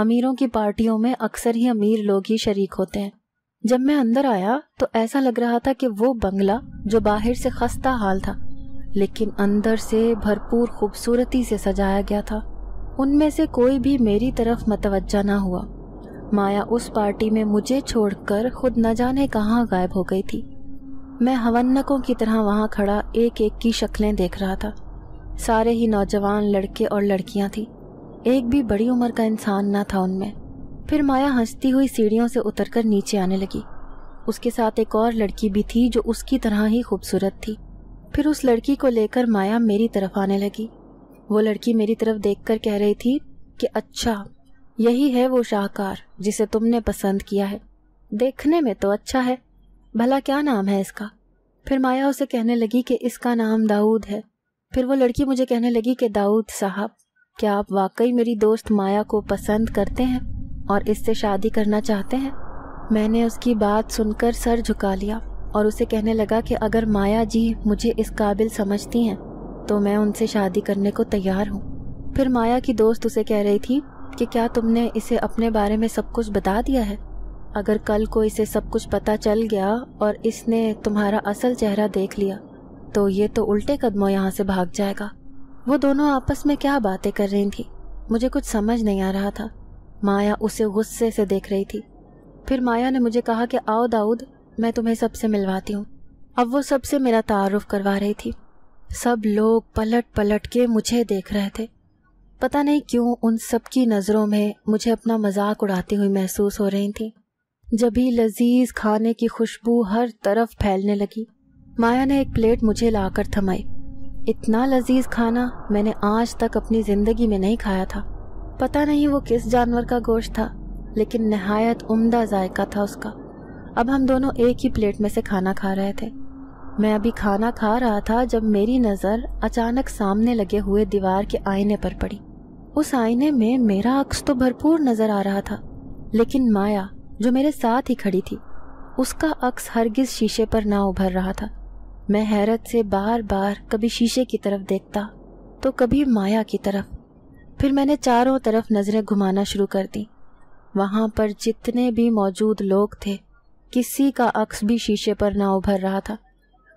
अमीरों की पार्टियों में अक्सर ही अमीर लोग ही शरीक होते हैं जब मैं अंदर आया तो ऐसा लग रहा था कि वो बंगला जो बाहर से खस्ता हाल था लेकिन अंदर से भरपूर खूबसूरती से सजाया गया था उनमें से कोई भी मेरी तरफ मतवजा ना हुआ माया उस पार्टी में मुझे छोड़कर खुद न जाने कहाँ गायब हो गई थी मैं हवन्नकों की तरह वहाँ खड़ा एक एक की शक्लें देख रहा था सारे ही नौजवान लड़के और लड़कियां थी एक भी बड़ी उम्र का इंसान ना था उनमें फिर माया हंसती हुई सीढ़ियों से उतरकर नीचे आने लगी उसके साथ एक और लड़की भी थी जो उसकी तरह ही खूबसूरत थी फिर उस लड़की को लेकर माया मेरी तरफ आने लगी वो लड़की मेरी तरफ देखकर कह रही थी कि अच्छा यही है वो शाहकार जिसे तुमने पसंद किया है देखने में तो अच्छा है भला क्या नाम है इसका फिर माया उसे कहने लगी कि इसका नाम दाऊद है फिर वो लड़की मुझे कहने लगी कि दाऊद साहब क्या आप वाकई मेरी दोस्त माया को पसंद करते हैं और इससे शादी करना चाहते हैं मैंने उसकी बात सुनकर सर झुका लिया और उसे कहने लगा कि अगर माया जी मुझे इस काबिल समझती हैं तो मैं उनसे शादी करने को तैयार हूँ फिर माया की दोस्त उसे कह रही थी कि क्या तुमने इसे अपने बारे में सब कुछ बता दिया है अगर कल को इसे सब कुछ पता चल गया और इसने तुम्हारा असल चेहरा देख लिया तो ये तो उल्टे कदमों यहाँ से भाग जाएगा वो दोनों आपस में क्या बातें कर रही थी मुझे कुछ समझ नहीं आ रहा था माया उसे गुस्से से देख रही थी फिर माया ने मुझे कहा कि आओ दाऊद मैं तुम्हें सबसे मिलवाती हूँ अब वो सबसे मेरा तारुफ करवा रही थी सब लोग पलट पलट के मुझे देख रहे थे पता नहीं क्यों उन सबकी नज़रों में मुझे अपना मजाक उड़ाती हुई महसूस हो रही थी जब ही लजीज खाने की खुशबू हर तरफ फैलने लगी माया ने एक प्लेट मुझे लाकर थमाई इतना लजीज खाना मैंने आज तक अपनी ज़िंदगी में नहीं खाया था पता नहीं वो किस जानवर का गोश्त था लेकिन नहायत उम्दा जायका था उसका अब हम दोनों एक ही प्लेट में से खाना खा रहे थे मैं अभी खाना खा रहा था जब मेरी नज़र अचानक सामने लगे हुए दीवार के आईने पर पड़ी उस आईने में मेरा अक्स तो भरपूर नज़र आ रहा था लेकिन माया जो मेरे साथ ही खड़ी थी उसका अक्स हरगिज शीशे पर ना उभर रहा था मैं हैरत से बार बार कभी शीशे की तरफ देखता तो कभी माया की तरफ फिर मैंने चारों तरफ नज़रें घुमाना शुरू कर दी वहां पर जितने भी मौजूद लोग थे किसी का अक्स भी शीशे पर ना उभर रहा था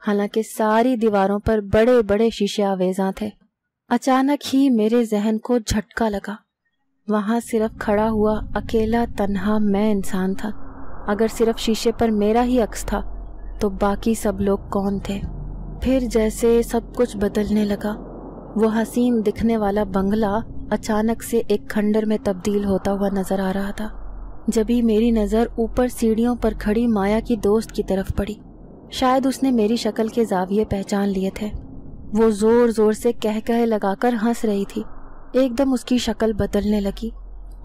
हालांकि सारी दीवारों पर बड़े बड़े शीशे आवेजा थे अचानक ही मेरे जहन को झटका लगा वहां सिर्फ खड़ा हुआ अकेला तन्हा मैं इंसान था अगर सिर्फ शीशे पर मेरा ही अक्स था तो बाकी सब लोग कौन थे फिर जैसे सब कुछ बदलने लगा वो हसीन दिखने वाला बंगला अचानक से एक खंडर में तब्दील होता हुआ नजर आ रहा था ही मेरी नज़र ऊपर सीढ़ियों पर खड़ी माया की दोस्त की तरफ पड़ी शायद उसने मेरी शक्ल के जाविये पहचान लिए थे वो ज़ोर ज़ोर से कह कह लगाकर हंस रही थी एकदम उसकी शक्ल बदलने लगी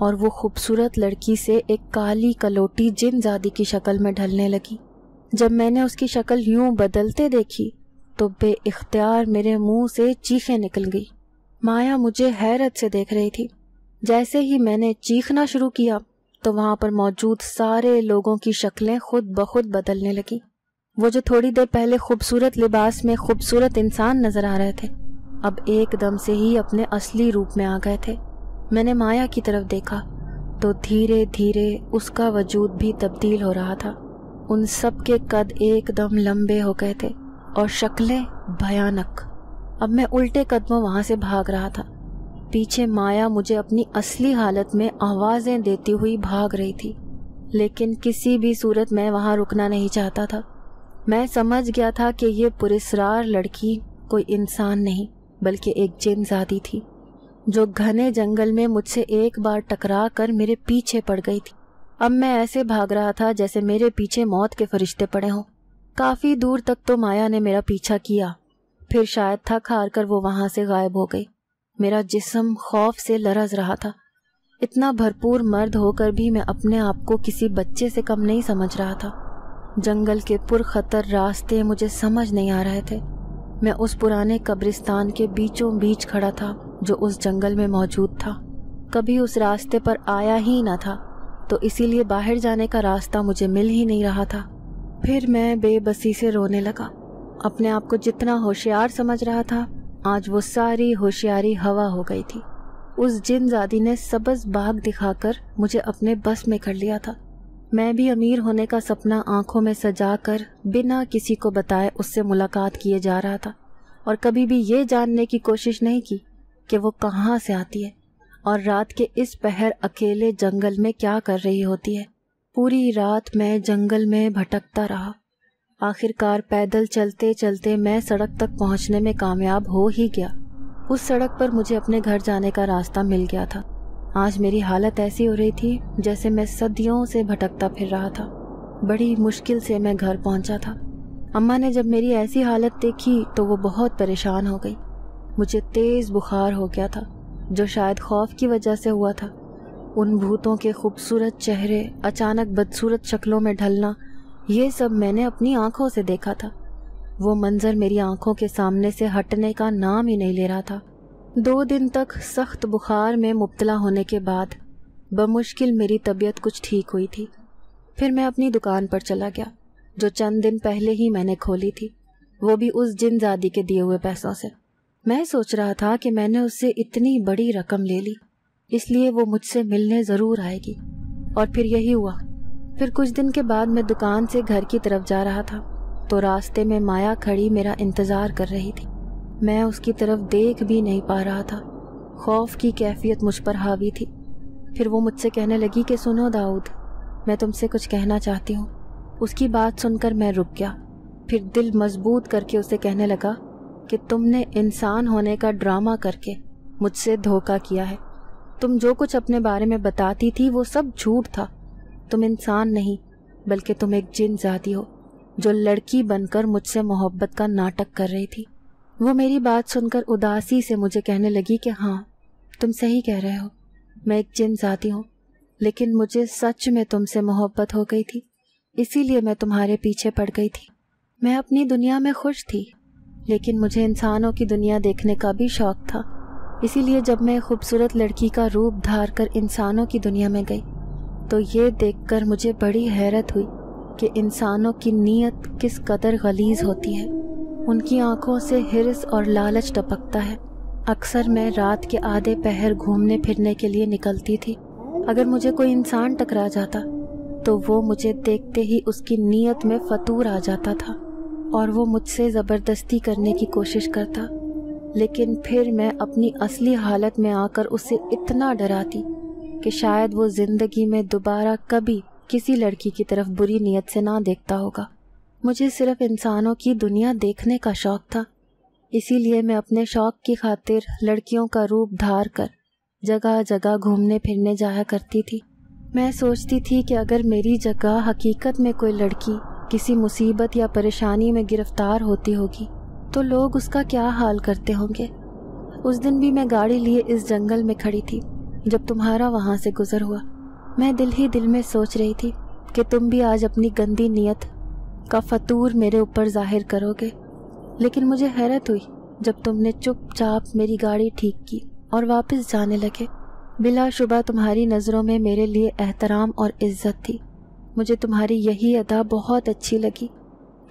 और वो खूबसूरत लड़की से एक काली कलोटी जादी की शक्ल में ढलने लगी जब मैंने उसकी शक्ल यूं बदलते देखी तो बेख्तियार मेरे मुंह से चीखें निकल गई माया मुझे हैरत से देख रही थी जैसे ही मैंने चीखना शुरू किया तो वहां पर मौजूद सारे लोगों की शक्लें खुद ब खुद बदलने लगी वो जो थोड़ी देर पहले खूबसूरत लिबास में खूबसूरत इंसान नजर आ रहे थे अब एकदम से ही अपने असली रूप में आ गए थे मैंने माया की तरफ देखा तो धीरे धीरे उसका वजूद भी तब्दील हो रहा था उन सब के कद एकदम लंबे हो गए थे और शक्लें भयानक अब मैं उल्टे कदमों वहां से भाग रहा था पीछे माया मुझे अपनी असली हालत में आवाज़ें देती हुई भाग रही थी लेकिन किसी भी सूरत मैं वहाँ रुकना नहीं चाहता था मैं समझ गया था कि ये पुरेसरार लड़की कोई इंसान नहीं बल्कि एक जिनजादी थी जो घने जंगल में मुझसे एक बार टकरा कर मेरे पीछे पड़ गई थी अब मैं ऐसे भाग रहा था जैसे मेरे पीछे मौत के फरिश्ते पड़े हों काफी दूर तक तो माया ने मेरा पीछा किया फिर शायद थक हार कर वो वहां से गायब हो गई मेरा जिस्म खौफ से लरज रहा था इतना भरपूर मर्द होकर भी मैं अपने आप को किसी बच्चे से कम नहीं समझ रहा था जंगल के पुरखतर रास्ते मुझे समझ नहीं आ रहे थे मैं उस पुराने कब्रिस्तान के बीचों बीच खड़ा था जो उस जंगल में मौजूद था कभी उस रास्ते पर आया ही ना था तो इसीलिए बाहर जाने का रास्ता मुझे मिल ही नहीं रहा था फिर मैं बेबसी से रोने लगा अपने आप को जितना होशियार समझ रहा था आज वो सारी होशियारी हवा हो गई थी उस जिन जादी ने सबज बाग दिखाकर मुझे अपने बस में कर लिया था मैं भी अमीर होने का सपना आंखों में सजा कर बिना किसी को बताए उससे मुलाकात किए जा रहा था और कभी भी ये जानने की कोशिश नहीं की कि वो कहाँ से आती है और रात के इस पहर अकेले जंगल में क्या कर रही होती है पूरी रात मैं जंगल में भटकता रहा आखिरकार पैदल चलते चलते मैं सड़क तक पहुंचने में कामयाब हो ही गया उस सड़क पर मुझे अपने घर जाने का रास्ता मिल गया था आज मेरी हालत ऐसी हो रही थी जैसे मैं सदियों से भटकता फिर रहा था बड़ी मुश्किल से मैं घर पहुंचा था अम्मा ने जब मेरी ऐसी हालत देखी तो वो बहुत परेशान हो गई मुझे तेज़ बुखार हो गया था जो शायद खौफ की वजह से हुआ था उन भूतों के खूबसूरत चेहरे अचानक बदसूरत शक्लों में ढलना ये सब मैंने अपनी आंखों से देखा था वो मंज़र मेरी आंखों के सामने से हटने का नाम ही नहीं ले रहा था दो दिन तक सख्त बुखार में मुबतला होने के बाद बमुश्किल मेरी तबीयत कुछ ठीक हुई थी फिर मैं अपनी दुकान पर चला गया जो चंद दिन पहले ही मैंने खोली थी वो भी उस जिनजादी के दिए हुए पैसों से मैं सोच रहा था कि मैंने उससे इतनी बड़ी रकम ले ली इसलिए वो मुझसे मिलने ज़रूर आएगी और फिर यही हुआ फिर कुछ दिन के बाद मैं दुकान से घर की तरफ जा रहा था तो रास्ते में माया खड़ी मेरा इंतज़ार कर रही थी मैं उसकी तरफ देख भी नहीं पा रहा था खौफ की कैफियत मुझ पर हावी थी फिर वो मुझसे कहने लगी कि सुनो दाऊद मैं तुमसे कुछ कहना चाहती हूँ उसकी बात सुनकर मैं रुक गया फिर दिल मजबूत करके उसे कहने लगा कि तुमने इंसान होने का ड्रामा करके मुझसे धोखा किया है तुम जो कुछ अपने बारे में बताती थी वो सब झूठ था तुम इंसान नहीं बल्कि तुम एक जिन जाती हो जो लड़की बनकर मुझसे मोहब्बत का नाटक कर रही थी वो मेरी बात सुनकर उदासी से मुझे कहने लगी कि हाँ तुम सही कह रहे हो मैं एक जिन जाती हूँ लेकिन मुझे सच में तुमसे मोहब्बत हो गई थी इसीलिए मैं तुम्हारे पीछे पड़ गई थी मैं अपनी दुनिया में खुश थी लेकिन मुझे इंसानों की दुनिया देखने का भी शौक था इसीलिए जब मैं खूबसूरत लड़की का रूप धार कर इंसानों की दुनिया में गई तो ये देखकर मुझे बड़ी हैरत हुई कि इंसानों की नीयत किस कदर गलीज होती है उनकी आंखों से हिरस और लालच टपकता है अक्सर मैं रात के आधे पहर घूमने फिरने के लिए निकलती थी अगर मुझे कोई इंसान टकरा जाता तो वो मुझे देखते ही उसकी नीयत में फतूर आ जाता था और वो मुझसे ज़बरदस्ती करने की कोशिश करता लेकिन फिर मैं अपनी असली हालत में आकर उसे इतना डराती कि शायद वो ज़िंदगी में दोबारा कभी किसी लड़की की तरफ बुरी नीयत से ना देखता होगा मुझे सिर्फ इंसानों की दुनिया देखने का शौक़ था इसीलिए मैं अपने शौक़ की खातिर लड़कियों का रूप धार कर जगह जगह घूमने फिरने जाया करती थी मैं सोचती थी कि अगर मेरी जगह हकीकत में कोई लड़की किसी मुसीबत या परेशानी में गिरफ्तार होती होगी तो लोग उसका क्या हाल करते होंगे उस दिन भी मैं गाड़ी लिए इस जंगल में खड़ी थी जब तुम्हारा वहाँ से गुजर हुआ मैं दिल ही दिल में सोच रही थी कि तुम भी आज अपनी गंदी नीयत का फतूर मेरे ऊपर जाहिर करोगे लेकिन मुझे हैरत हुई जब तुमने चुपचाप मेरी गाड़ी ठीक की और वापस जाने लगे बिलाशुबा तुम्हारी नज़रों में मेरे लिए एहतराम और इज्जत थी मुझे तुम्हारी यही अदा बहुत अच्छी लगी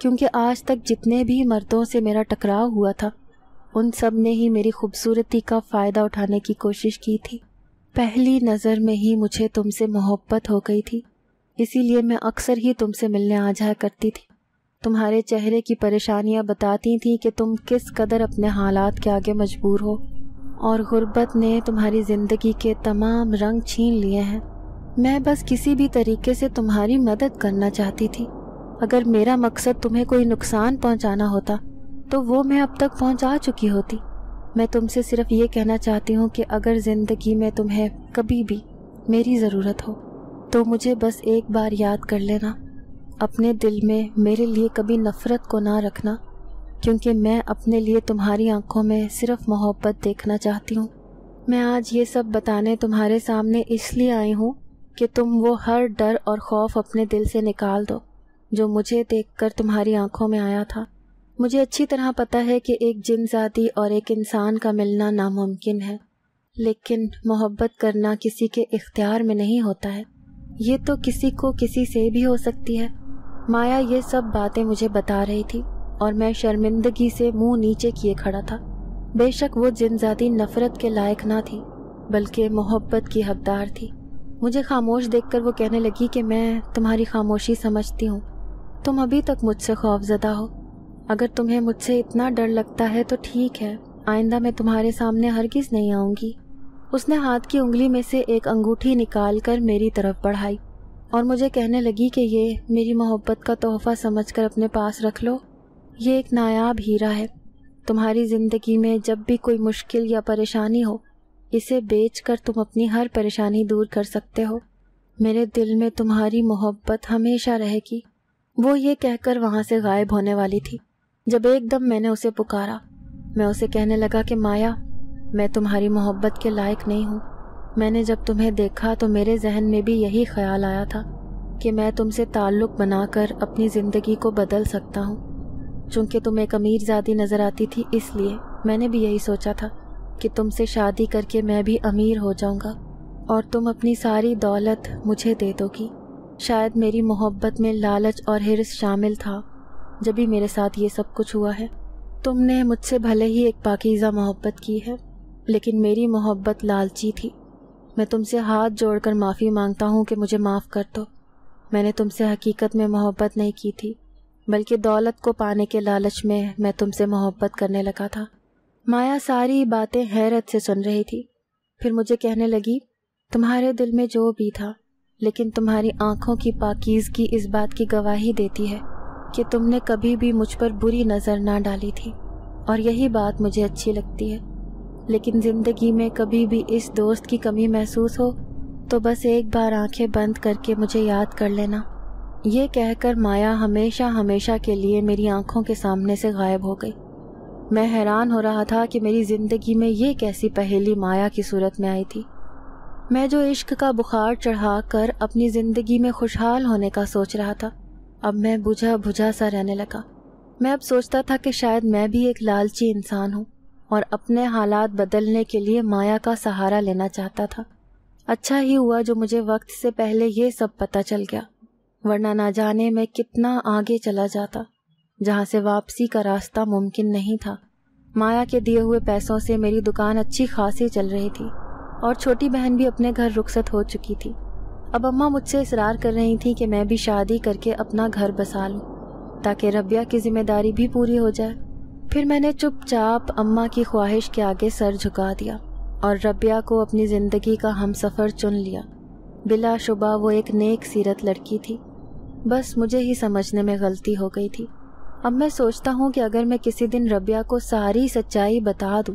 क्योंकि आज तक जितने भी मर्दों से मेरा टकराव हुआ था उन सब ने ही मेरी खूबसूरती का फ़ायदा उठाने की कोशिश की थी पहली नज़र में ही मुझे तुमसे मोहब्बत हो गई थी इसीलिए मैं अक्सर ही तुमसे मिलने आ जाया करती थी तुम्हारे चेहरे की परेशानियां बताती थीं कि तुम किस कदर अपने हालात के आगे मजबूर हो और गुर्बत ने तुम्हारी ज़िंदगी के तमाम रंग छीन लिए हैं मैं बस किसी भी तरीके से तुम्हारी मदद करना चाहती थी अगर मेरा मकसद तुम्हें कोई नुकसान पहुंचाना होता तो वो मैं अब तक पहुंचा चुकी होती मैं तुमसे सिर्फ ये कहना चाहती हूँ कि अगर ज़िंदगी में तुम्हें कभी भी मेरी ज़रूरत हो तो मुझे बस एक बार याद कर लेना अपने दिल में मेरे लिए कभी नफ़रत को ना रखना क्योंकि मैं अपने लिए तुम्हारी आंखों में सिर्फ मोहब्बत देखना चाहती हूँ मैं आज ये सब बताने तुम्हारे सामने इसलिए आई हूँ कि तुम वो हर डर और खौफ अपने दिल से निकाल दो जो मुझे देखकर तुम्हारी आंखों में आया था मुझे अच्छी तरह पता है कि एक जिन जाति और एक इंसान का मिलना नामुमकिन है लेकिन मोहब्बत करना किसी के इख्तियार में नहीं होता है ये तो किसी को किसी से भी हो सकती है माया ये सब बातें मुझे बता रही थी और मैं शर्मिंदगी से मुंह नीचे किए खड़ा था बेशक वो जिनजाती नफरत के लायक ना थी बल्कि मोहब्बत की हकदार थी मुझे खामोश देखकर वो कहने लगी कि मैं तुम्हारी खामोशी समझती हूँ तुम अभी तक मुझसे खौफजदा हो अगर तुम्हें मुझसे इतना डर लगता है तो ठीक है आइंदा मैं तुम्हारे सामने किस नहीं आऊँगी उसने हाथ की उंगली में से एक अंगूठी निकाल कर मेरी तरफ बढ़ाई और मुझे कहने लगी कि ये मेरी मोहब्बत का तोहफा समझकर अपने पास रख लो ये एक नायाब हीरा है तुम्हारी ज़िंदगी में जब भी कोई मुश्किल या परेशानी हो इसे बेचकर तुम अपनी हर परेशानी दूर कर सकते हो मेरे दिल में तुम्हारी मोहब्बत हमेशा रहेगी वो ये कहकर वहाँ से गायब होने वाली थी जब एकदम मैंने उसे पुकारा मैं उसे कहने लगा कि माया मैं तुम्हारी मोहब्बत के लायक नहीं हूँ मैंने जब तुम्हें देखा तो मेरे जहन में भी यही ख्याल आया था कि मैं तुमसे ताल्लुक़ बनाकर अपनी ज़िंदगी को बदल सकता हूँ चूंकि तुम एक अमीरजादी नज़र आती थी इसलिए मैंने भी यही सोचा था कि तुमसे शादी करके मैं भी अमीर हो जाऊंगा और तुम अपनी सारी दौलत मुझे दे दोगी शायद मेरी मोहब्बत में लालच और हिरस शामिल था जब भी मेरे साथ ये सब कुछ हुआ है तुमने मुझसे भले ही एक पाकिज़ा मोहब्बत की है लेकिन मेरी मोहब्बत लालची थी मैं तुमसे हाथ जोड़कर माफ़ी मांगता हूँ कि मुझे माफ़ कर दो मैंने तुमसे हकीकत में मोहब्बत नहीं की थी बल्कि दौलत को पाने के लालच में मैं तुमसे मोहब्बत करने लगा था माया सारी बातें हैरत से सुन रही थी फिर मुझे कहने लगी तुम्हारे दिल में जो भी था लेकिन तुम्हारी आंखों की पाकिजगी इस बात की गवाही देती है कि तुमने कभी भी मुझ पर बुरी नज़र ना डाली थी और यही बात मुझे अच्छी लगती है लेकिन ज़िंदगी में कभी भी इस दोस्त की कमी महसूस हो तो बस एक बार आंखें बंद करके मुझे याद कर लेना ये कहकर माया हमेशा हमेशा के लिए मेरी आंखों के सामने से गायब हो गई मैं हैरान हो रहा था कि मेरी ज़िंदगी में ये कैसी पहेली माया की सूरत में आई थी मैं जो इश्क का बुखार चढ़ा कर अपनी ज़िंदगी में खुशहाल होने का सोच रहा था अब मैं बुझा बुझा सा रहने लगा मैं अब सोचता था कि शायद मैं भी एक लालची इंसान हूँ और अपने हालात बदलने के लिए माया का सहारा लेना चाहता था अच्छा ही हुआ जो मुझे वक्त से पहले ये सब पता चल गया वरना ना जाने मैं कितना आगे चला जाता जहाँ से वापसी का रास्ता मुमकिन नहीं था माया के दिए हुए पैसों से मेरी दुकान अच्छी खासी चल रही थी और छोटी बहन भी अपने घर रुखसत हो चुकी थी अब अम्मा मुझसे इसरार कर रही थी कि मैं भी शादी करके अपना घर बसा लूँ ताकि रबिया की जिम्मेदारी भी पूरी हो जाए फिर मैंने चुपचाप अम्मा की ख्वाहिश के आगे सर झुका दिया और रबिया को अपनी ज़िंदगी का हम सफ़र चुन लिया बिलाशुबा वो एक नेक सीरत लड़की थी बस मुझे ही समझने में गलती हो गई थी अब मैं सोचता हूँ कि अगर मैं किसी दिन रबिया को सारी सच्चाई बता दूँ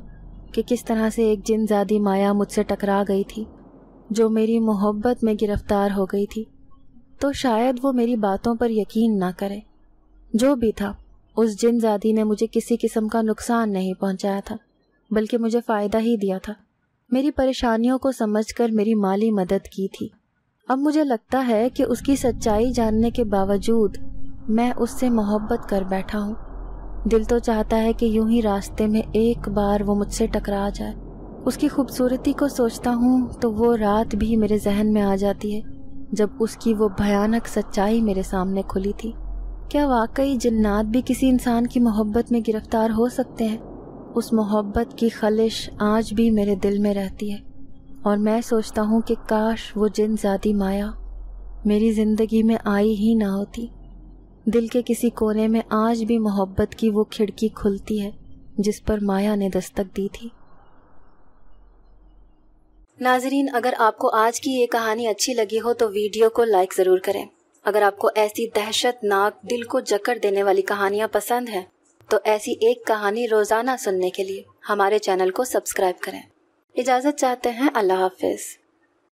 कि किस तरह से एक जिनजादी माया मुझसे टकरा गई थी जो मेरी मोहब्बत में गिरफ्तार हो गई थी तो शायद वो मेरी बातों पर यकीन ना करे जो भी था उस जिनजादी ने मुझे किसी किस्म का नुकसान नहीं पहुंचाया था बल्कि मुझे फ़ायदा ही दिया था मेरी परेशानियों को समझकर मेरी माली मदद की थी अब मुझे लगता है कि उसकी सच्चाई जानने के बावजूद मैं उससे मोहब्बत कर बैठा हूँ दिल तो चाहता है कि यूं ही रास्ते में एक बार वो मुझसे टकरा जाए उसकी खूबसूरती को सोचता हूँ तो वो रात भी मेरे जहन में आ जाती है जब उसकी वो भयानक सच्चाई मेरे सामने खुली थी क्या वाकई जन्नात भी किसी इंसान की मोहब्बत में गिरफ्तार हो सकते हैं उस मोहब्बत की खलिश आज भी मेरे दिल में रहती है और मैं सोचता हूँ कि काश वो जिन ज़्यादा माया मेरी ज़िंदगी में आई ही ना होती दिल के किसी कोने में आज भी मोहब्बत की वो खिड़की खुलती है जिस पर माया ने दस्तक दी थी नाजरीन अगर आपको आज की ये कहानी अच्छी लगी हो तो वीडियो को लाइक ज़रूर करें अगर आपको ऐसी दहशतनाक दिल को जकड़ देने वाली कहानियाँ पसंद हैं तो ऐसी एक कहानी रोज़ाना सुनने के लिए हमारे चैनल को सब्सक्राइब करें इजाज़त चाहते हैं अल्लाह हाफिज़